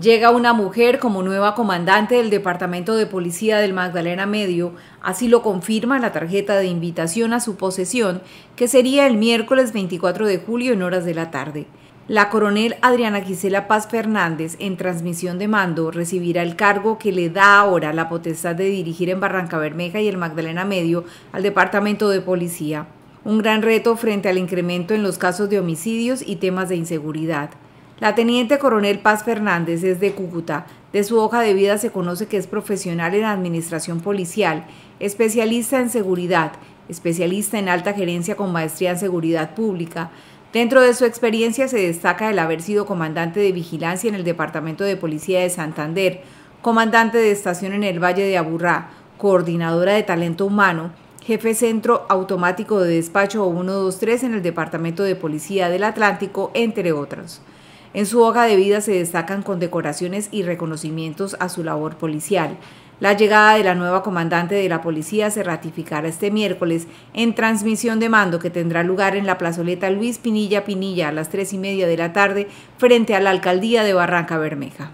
Llega una mujer como nueva comandante del Departamento de Policía del Magdalena Medio, así lo confirma la tarjeta de invitación a su posesión, que sería el miércoles 24 de julio en horas de la tarde. La coronel Adriana Gisela Paz Fernández, en transmisión de mando, recibirá el cargo que le da ahora la potestad de dirigir en Barranca Bermeja y el Magdalena Medio al Departamento de Policía. Un gran reto frente al incremento en los casos de homicidios y temas de inseguridad. La teniente coronel Paz Fernández es de Cúcuta. De su hoja de vida se conoce que es profesional en administración policial, especialista en seguridad, especialista en alta gerencia con maestría en seguridad pública. Dentro de su experiencia se destaca el haber sido comandante de vigilancia en el Departamento de Policía de Santander, comandante de estación en el Valle de Aburrá, coordinadora de talento humano, jefe centro automático de despacho 123 en el Departamento de Policía del Atlántico, entre otros. En su hoja de vida se destacan condecoraciones y reconocimientos a su labor policial. La llegada de la nueva comandante de la policía se ratificará este miércoles en transmisión de mando que tendrá lugar en la plazoleta Luis Pinilla Pinilla a las tres y media de la tarde frente a la alcaldía de Barranca Bermeja.